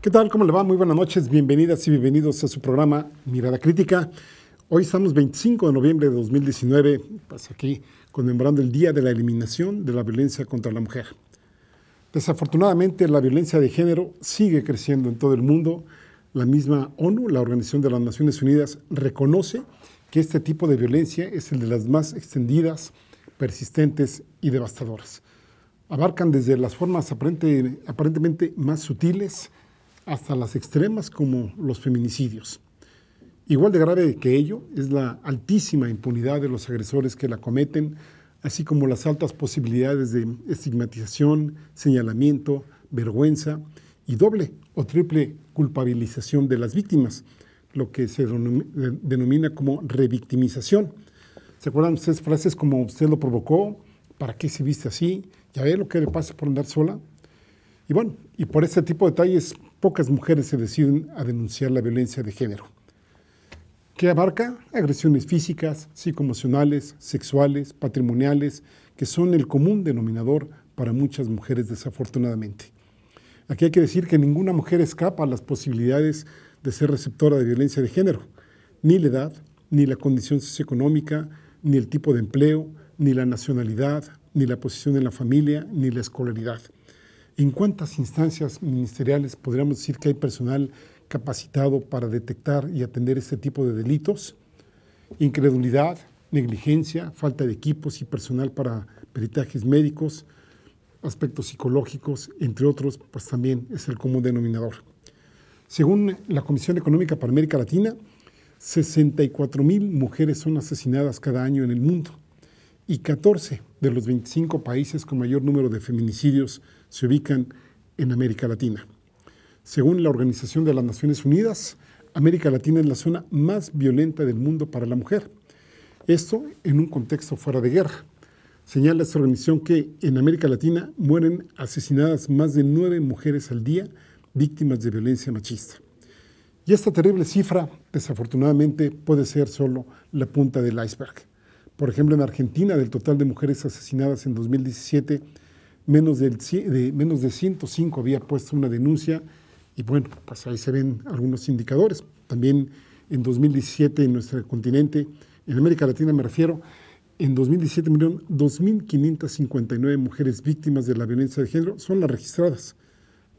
¿Qué tal? ¿Cómo le va? Muy buenas noches. Bienvenidas y bienvenidos a su programa Mirada Crítica. Hoy estamos 25 de noviembre de 2019, pues aquí conmemorando el Día de la Eliminación de la Violencia contra la Mujer. Desafortunadamente, la violencia de género sigue creciendo en todo el mundo. La misma ONU, la Organización de las Naciones Unidas, reconoce que este tipo de violencia es el de las más extendidas, persistentes y devastadoras. Abarcan desde las formas aparentemente más sutiles, hasta las extremas como los feminicidios. Igual de grave que ello es la altísima impunidad de los agresores que la cometen, así como las altas posibilidades de estigmatización, señalamiento, vergüenza y doble o triple culpabilización de las víctimas, lo que se denomina como revictimización. ¿Se acuerdan ustedes frases como usted lo provocó? ¿Para qué se viste así? ¿Ya ve lo que le pasa por andar sola? Y bueno, y por este tipo de detalles pocas mujeres se deciden a denunciar la violencia de género, ¿Qué abarca agresiones físicas, psicoemocionales, sexuales, patrimoniales, que son el común denominador para muchas mujeres desafortunadamente. Aquí hay que decir que ninguna mujer escapa a las posibilidades de ser receptora de violencia de género, ni la edad, ni la condición socioeconómica, ni el tipo de empleo, ni la nacionalidad, ni la posición en la familia, ni la escolaridad. ¿En cuántas instancias ministeriales podríamos decir que hay personal capacitado para detectar y atender este tipo de delitos? Incredulidad, negligencia, falta de equipos y personal para peritajes médicos, aspectos psicológicos, entre otros, pues también es el común denominador. Según la Comisión Económica para América Latina, 64 mil mujeres son asesinadas cada año en el mundo y 14 de los 25 países con mayor número de feminicidios se ubican en América Latina. Según la Organización de las Naciones Unidas, América Latina es la zona más violenta del mundo para la mujer. Esto en un contexto fuera de guerra. Señala esta organización que en América Latina mueren asesinadas más de nueve mujeres al día víctimas de violencia machista. Y esta terrible cifra, desafortunadamente, puede ser solo la punta del iceberg. Por ejemplo, en Argentina, del total de mujeres asesinadas en 2017, menos, del, de, menos de 105 había puesto una denuncia y bueno, pues ahí se ven algunos indicadores. También en 2017 en nuestro continente, en América Latina me refiero, en 2017 murieron 2.559 mujeres víctimas de la violencia de género, son las registradas.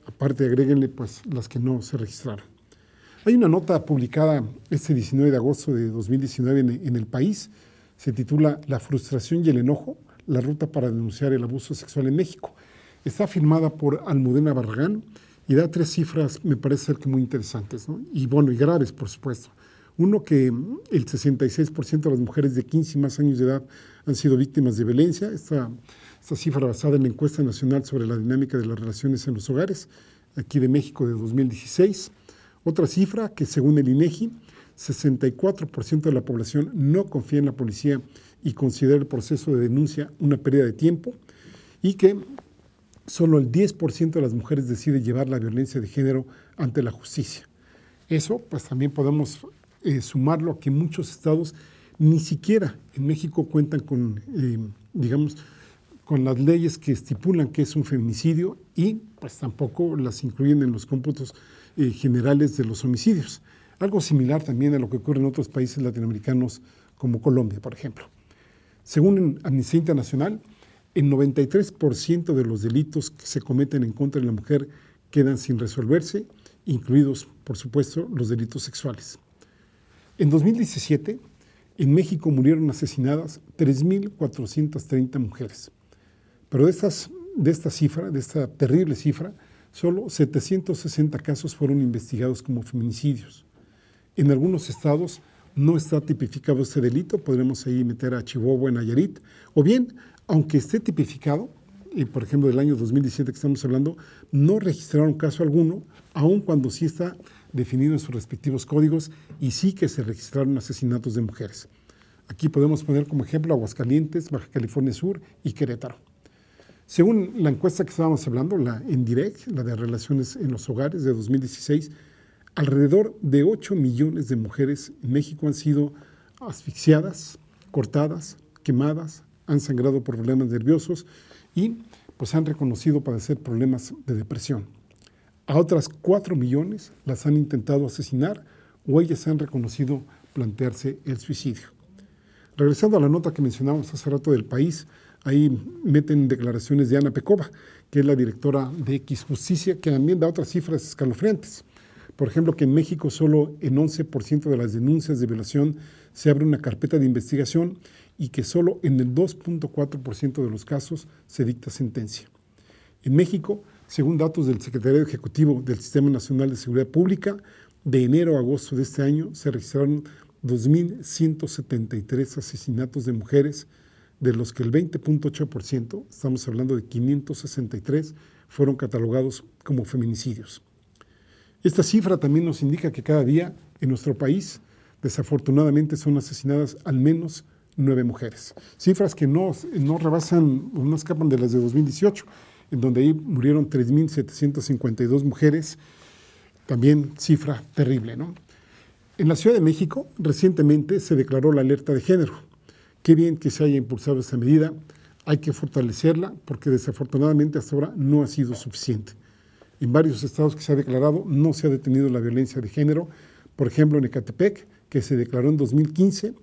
Aparte, agréguenle pues las que no se registraron. Hay una nota publicada este 19 de agosto de 2019 en El País, se titula La frustración y el enojo, la ruta para denunciar el abuso sexual en México. Está firmada por Almudena Barragán y da tres cifras, me parece ser que muy interesantes, y bueno, y graves, por supuesto. Uno, que el 66% de las mujeres de 15 y más años de edad han sido víctimas de violencia. Esta, esta cifra basada en la encuesta nacional sobre la dinámica de las relaciones en los hogares, aquí de México de 2016. Otra cifra que según el INEGI, 64% de la población no confía en la policía y considera el proceso de denuncia una pérdida de tiempo y que solo el 10% de las mujeres decide llevar la violencia de género ante la justicia. Eso pues también podemos eh, sumarlo a que muchos estados ni siquiera en México cuentan con, eh, digamos, con las leyes que estipulan que es un feminicidio y pues tampoco las incluyen en los cómputos eh, generales de los homicidios. Algo similar también a lo que ocurre en otros países latinoamericanos como Colombia, por ejemplo. Según Amnistía Internacional, el 93% de los delitos que se cometen en contra de la mujer quedan sin resolverse, incluidos, por supuesto, los delitos sexuales. En 2017, en México murieron asesinadas 3.430 mujeres. Pero de, estas, de esta cifra, de esta terrible cifra, solo 760 casos fueron investigados como feminicidios. En algunos estados no está tipificado este delito, podremos ahí meter a Chihuahua, en Nayarit, o bien, aunque esté tipificado, eh, por ejemplo del año 2017 que estamos hablando, no registraron caso alguno, aun cuando sí está definido en sus respectivos códigos y sí que se registraron asesinatos de mujeres. Aquí podemos poner como ejemplo Aguascalientes, Baja California Sur y Querétaro. Según la encuesta que estábamos hablando, la en e la de relaciones en los hogares de 2016, alrededor de 8 millones de mujeres en México han sido asfixiadas, cortadas, quemadas, han sangrado por problemas nerviosos y pues han reconocido padecer problemas de depresión. A otras 4 millones las han intentado asesinar o ellas han reconocido plantearse el suicidio. Regresando a la nota que mencionábamos hace rato del país, ahí meten declaraciones de Ana Pecova, que es la directora de X Justicia, que también da otras cifras escalofriantes. Por ejemplo, que en México solo en 11% de las denuncias de violación se abre una carpeta de investigación y que solo en el 2.4% de los casos se dicta sentencia. En México, según datos del Secretario Ejecutivo del Sistema Nacional de Seguridad Pública, de enero a agosto de este año se registraron 2.173 asesinatos de mujeres, de los que el 20.8%, estamos hablando de 563, fueron catalogados como feminicidios. Esta cifra también nos indica que cada día en nuestro país, desafortunadamente, son asesinadas al menos nueve mujeres. Cifras que no, no rebasan o no escapan de las de 2018, en donde ahí murieron 3.752 mujeres. También cifra terrible, ¿no? En la Ciudad de México recientemente se declaró la alerta de género. Qué bien que se haya impulsado esta medida, hay que fortalecerla porque desafortunadamente hasta ahora no ha sido suficiente en varios estados que se ha declarado no se ha detenido la violencia de género. Por ejemplo, en Ecatepec, que se declaró en 2015,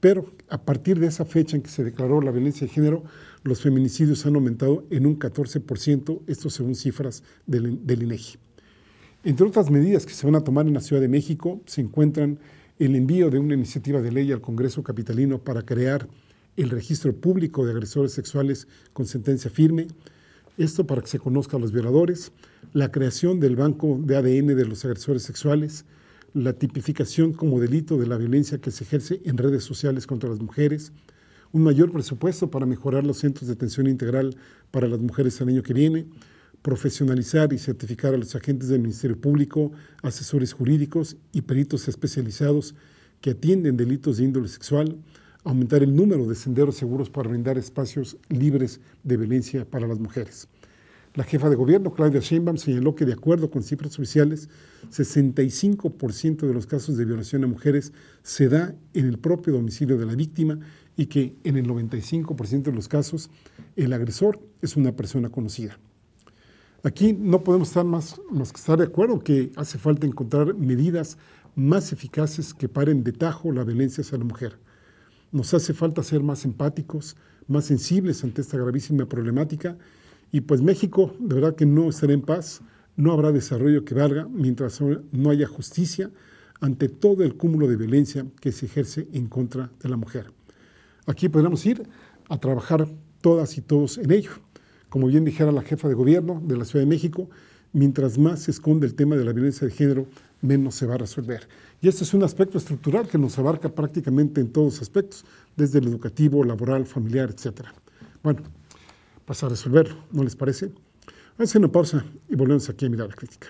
pero a partir de esa fecha en que se declaró la violencia de género, los feminicidios han aumentado en un 14%, esto según cifras del, INEGI. E Entre otras medidas que se van a tomar en la Ciudad de México se encuentran el envío de una iniciativa de ley al Congreso capitalino para crear el registro público de agresores sexuales con sentencia firme, esto para que se conozca los violadores, la creación del banco de ADN de los agresores sexuales, la tipificación como delito de la violencia que se ejerce en redes sociales contra las mujeres, un mayor presupuesto para mejorar los centros de atención integral para las mujeres el año que viene, profesionalizar y certificar a los agentes del Ministerio Público, asesores jurídicos y peritos especializados que atienden delitos de índole sexual, aumentar el número de senderos seguros para brindar espacios libres de violencia para las mujeres. La jefa de gobierno, Claudia Sheinbaum, señaló que de acuerdo con cifras oficiales, 65% de los casos de violación a mujeres se da en el propio domicilio de la víctima y que en el 95% de los casos el agresor es una persona conocida. Aquí no podemos estar más, que de acuerdo que hace falta encontrar medidas más eficaces que paren de tajo la violencia hacia la mujer. Nos hace falta ser más empáticos, más sensibles ante esta gravísima problemática y pues México, de verdad que no estará en paz, no habrá desarrollo que valga mientras no haya justicia ante todo el cúmulo de violencia que se ejerce en contra de la mujer. Aquí podremos ir a trabajar todas y todos en ello. Como bien dijera la jefa de gobierno de la Ciudad de México, mientras más se esconde el tema de la violencia de género, menos se va a resolver. Y este es un aspecto estructural que nos abarca prácticamente en todos los aspectos, desde el educativo, laboral, familiar, etc. Bueno, pasar a resolverlo, ¿no les parece? Hacen una pausa y volvemos aquí a mirar la crítica.